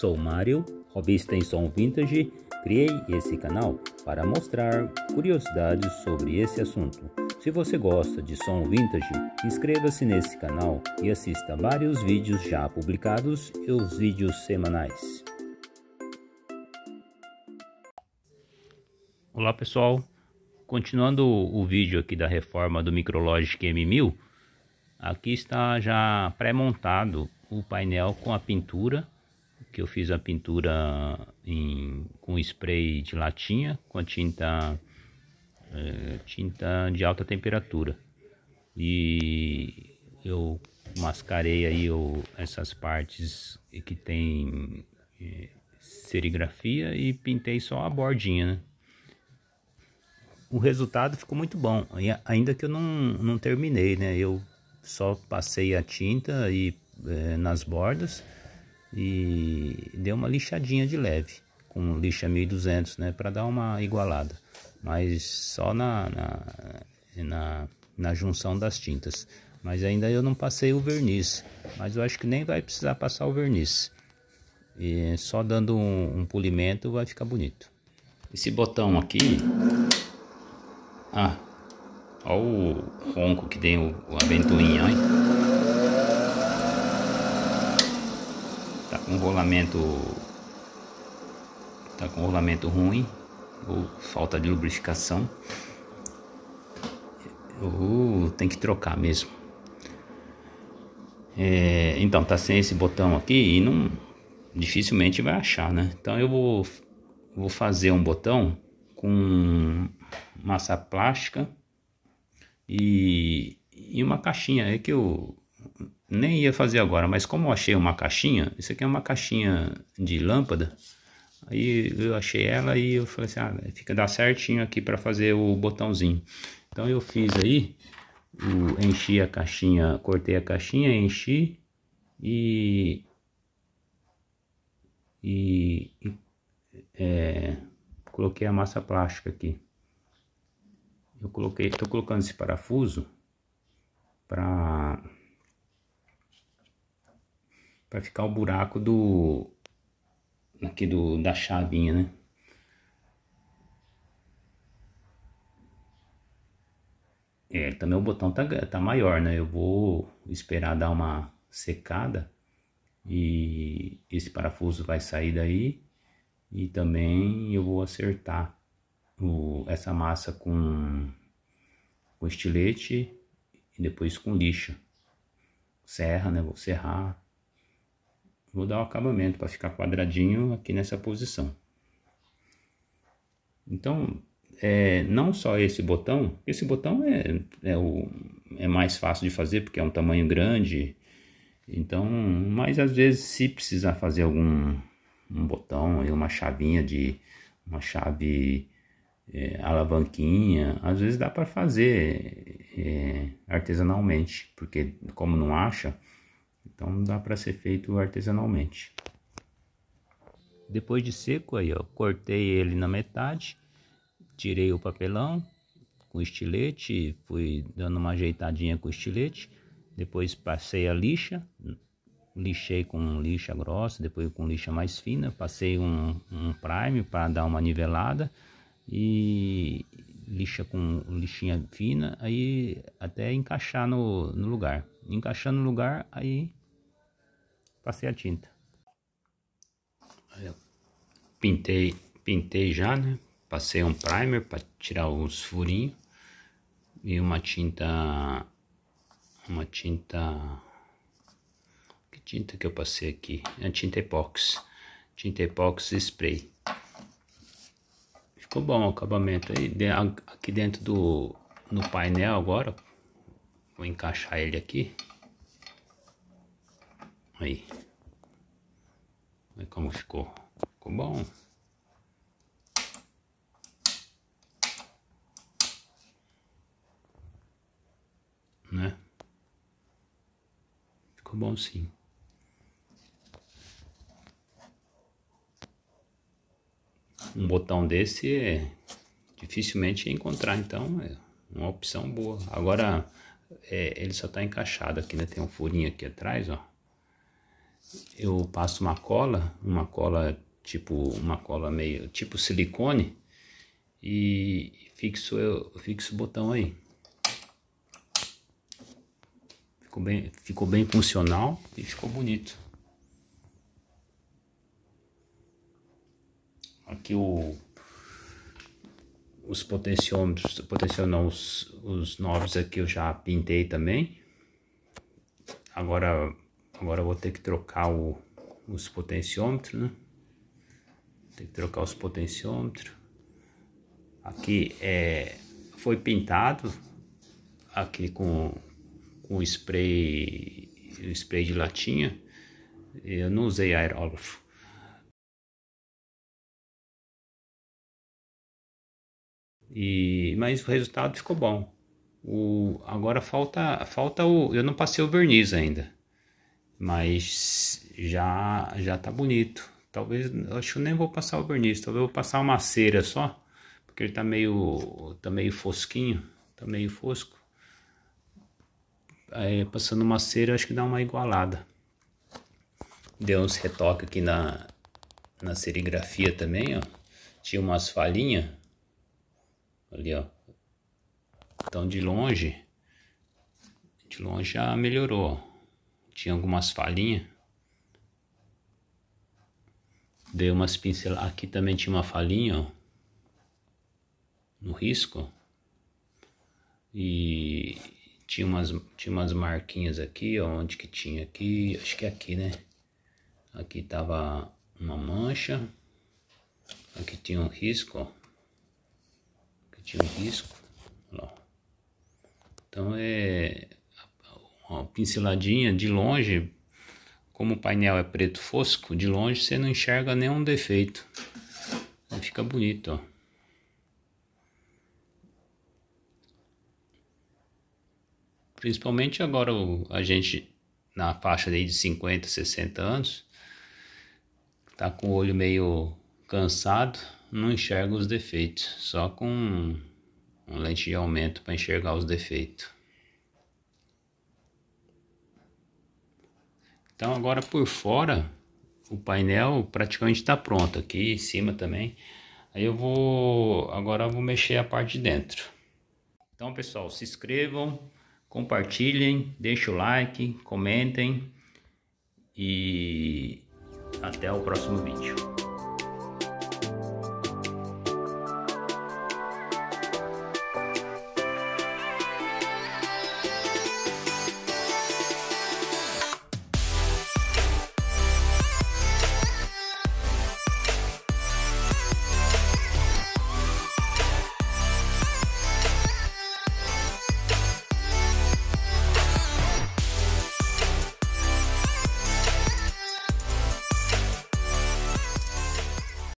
Sou Mário, hobbyista em som vintage. Criei esse canal para mostrar curiosidades sobre esse assunto. Se você gosta de som vintage, inscreva-se nesse canal e assista vários vídeos já publicados e os vídeos semanais. Olá pessoal, continuando o vídeo aqui da reforma do Micrologic M1000, aqui está já pré-montado o painel com a pintura que eu fiz a pintura em, com spray de latinha, com a tinta, é, tinta de alta temperatura. E eu mascarei aí essas partes que tem é, serigrafia e pintei só a bordinha, né? O resultado ficou muito bom, ainda que eu não, não terminei, né? Eu só passei a tinta e, é, nas bordas e deu uma lixadinha de leve, com lixa 1200, né, para dar uma igualada, mas só na, na, na, na junção das tintas. Mas ainda eu não passei o verniz, mas eu acho que nem vai precisar passar o verniz. E só dando um, um polimento vai ficar bonito. Esse botão aqui, ah, olha o ronco que tem o, o hein olha. com um rolamento tá com rolamento ruim ou falta de lubrificação ou tem que trocar mesmo é, então tá sem esse botão aqui e não dificilmente vai achar né então eu vou vou fazer um botão com massa plástica e, e uma caixinha é que eu nem ia fazer agora, mas como eu achei uma caixinha, isso aqui é uma caixinha de lâmpada, aí eu achei ela e eu falei assim, ah, fica dar certinho aqui para fazer o botãozinho. Então eu fiz aí, eu enchi a caixinha, cortei a caixinha, enchi e... e, e é, coloquei a massa plástica aqui. Eu coloquei, estou colocando esse parafuso para para ficar o buraco do aqui do da chavinha, né? É, também o botão tá, tá maior, né? Eu vou esperar dar uma secada e esse parafuso vai sair daí e também eu vou acertar o, essa massa com, com estilete e depois com lixa. Serra, né? Vou serrar Vou dar o acabamento para ficar quadradinho aqui nessa posição. Então, é, não só esse botão, esse botão é, é, o, é mais fácil de fazer porque é um tamanho grande. Então, mas às vezes se precisar fazer algum um botão, uma chavinha de uma chave é, alavanquinha, às vezes dá para fazer é, artesanalmente, porque como não acha, então dá para ser feito artesanalmente. Depois de seco aí, ó, cortei ele na metade, tirei o papelão com estilete, fui dando uma ajeitadinha com o estilete, depois passei a lixa, lixei com lixa grossa, depois com lixa mais fina, passei um, um prime para dar uma nivelada e lixa com lixinha fina aí até encaixar no, no lugar encaixando no lugar, aí passei a tinta. pintei, pintei já, né? Passei um primer para tirar os furinhos e uma tinta, uma tinta, que tinta que eu passei aqui? É tinta epox, tinta epox spray. Ficou bom o acabamento aí, aqui dentro do, no painel agora, vou encaixar ele aqui. Aí. Olha como ficou. Ficou bom. Né? Ficou bom sim. Um botão desse é dificilmente encontrar, então é uma opção boa. Agora é, ele só está encaixado aqui, né? Tem um furinho aqui atrás, ó eu passo uma cola, uma cola tipo uma cola meio tipo silicone e fixo eu fixo o botão aí. Ficou bem, ficou bem funcional e ficou bonito. Aqui o os potenciômetros, potenciômetros os, os novos aqui eu já pintei também. Agora Agora vou ter que trocar o, os potenciômetros, né? Tem que trocar os potenciômetros. Aqui é, foi pintado aqui com, com spray, spray de latinha. Eu não usei aerógrafo. E, mas o resultado ficou bom. O, agora falta, falta o. Eu não passei o verniz ainda. Mas já já tá bonito. Talvez, acho que eu nem vou passar o verniz, talvez eu vou passar uma cera só, porque ele tá meio, tá meio fosquinho, tá meio fosco. Aí, passando uma cera, acho que dá uma igualada. Deu uns retoques aqui na, na serigrafia também, ó. Tinha umas falinhas, Ali, ó. Então, de longe, de longe já melhorou, ó tinha algumas falinhas. Dei umas pinceladas. Aqui também tinha uma falinha ó. No risco. E tinha umas, tinha umas marquinhas aqui, ó. Onde que tinha aqui? Acho que é aqui, né? Aqui tava uma mancha. Aqui tinha um risco, ó. Aqui tinha um risco. Ó. Então é pinceladinha de longe, como o painel é preto fosco, de longe você não enxerga nenhum defeito. Aí fica bonito, ó. Principalmente agora a gente na faixa de 50, 60 anos, tá com o olho meio cansado, não enxerga os defeitos, só com um lente de aumento para enxergar os defeitos. Então agora por fora o painel praticamente está pronto aqui em cima também. Aí eu vou agora eu vou mexer a parte de dentro. Então pessoal, se inscrevam, compartilhem, deixem o like, comentem e até o próximo vídeo.